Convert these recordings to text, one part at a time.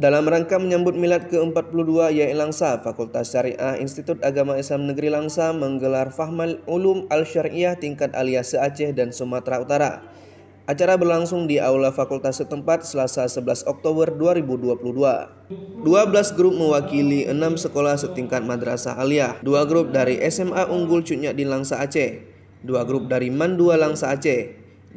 Dalam rangka menyambut milad ke-42 YAI Langsa, Fakultas Syariah Institut Agama Islam Negeri Langsa menggelar Fahmal Ulum Al-Syariah tingkat alias Aceh dan Sumatera Utara. Acara berlangsung di Aula Fakultas setempat Selasa 11 Oktober 2022. 12 grup mewakili 6 sekolah setingkat madrasah aliyah, 2 grup dari SMA Unggul Cunyak di Langsa Aceh, 2 grup dari Mandua Langsa Aceh,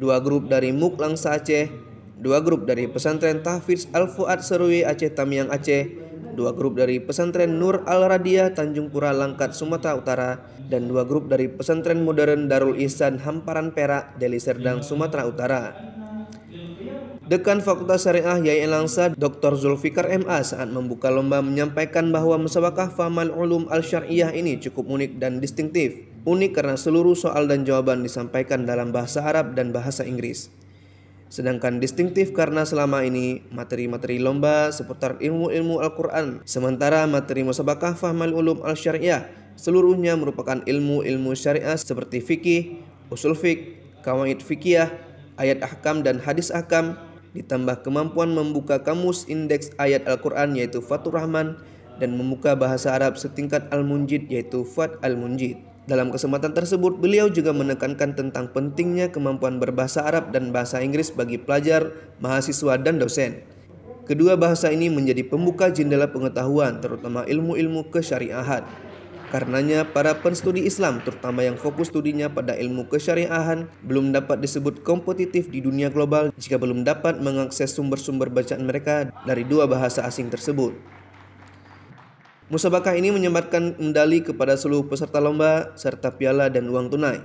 2 grup dari Muk Langsa Aceh, dua grup dari pesantren Tahfiz Al Fuad Serui Aceh Tamiang Aceh, dua grup dari pesantren Nur Al Radia Tanjung Pura Langkat Sumatera Utara, dan dua grup dari pesantren modern Darul Ihsan Hamparan Perak Deli Serdang Sumatera Utara. Dekan Fakultas Syariah YAI Langsa Dr. Zulfikar MA saat membuka lomba menyampaikan bahwa musabakah Famal Ulum Al-Syariah ini cukup unik dan distintif. Unik karena seluruh soal dan jawaban disampaikan dalam bahasa Arab dan bahasa Inggris. Sedangkan distintif karena selama ini materi-materi lomba seputar ilmu-ilmu Al-Quran. Sementara materi musabakah fahmal ulum al-syariah seluruhnya merupakan ilmu-ilmu syariah seperti fikih, usul fik, kawaid fikiah, ayat ahkam dan hadis ahkam, ditambah kemampuan membuka kamus indeks ayat Al-Quran yaitu Fatur Rahman dan membuka bahasa Arab setingkat Al-Munjid yaitu Fat Al-Munjid. Dalam kesempatan tersebut, beliau juga menekankan tentang pentingnya kemampuan berbahasa Arab dan bahasa Inggris bagi pelajar, mahasiswa, dan dosen. Kedua bahasa ini menjadi pembuka jendela pengetahuan, terutama ilmu-ilmu kesyariahan. Karenanya, para penstudi Islam, terutama yang fokus studinya pada ilmu kesyariahan, belum dapat disebut kompetitif di dunia global jika belum dapat mengakses sumber-sumber bacaan mereka dari dua bahasa asing tersebut. Musabakah ini menyebarkan medali kepada seluruh peserta lomba serta piala dan uang tunai.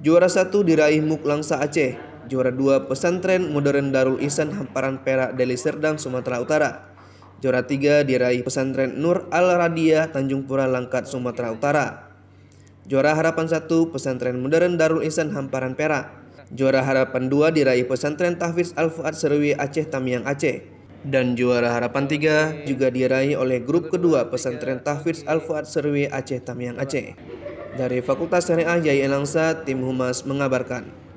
Juara satu diraih Langsa Aceh, juara dua Pesantren Modern Darul Ihsan Hamparan Perak Deli Serdang Sumatera Utara. Juara tiga diraih Pesantren Nur Al Radia Tanjung Pura Langkat Sumatera Utara. Juara harapan satu Pesantren Modern Darul Ihsan Hamparan Perak. Juara harapan dua diraih Pesantren Tahfiz Al Fuad Serwi Aceh Tamiang Aceh dan juara harapan tiga juga diraih oleh grup kedua pesantren Tahfiz Al Fuad Serwi Aceh Tamiang Aceh. Dari Fakultas Syariah YAI Langsa, tim Humas mengabarkan.